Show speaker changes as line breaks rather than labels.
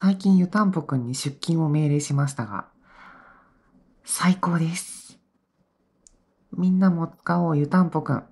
最近湯たんぽくんに出勤を命令しましたが、最高です。みんなも使おう湯たんぽくん。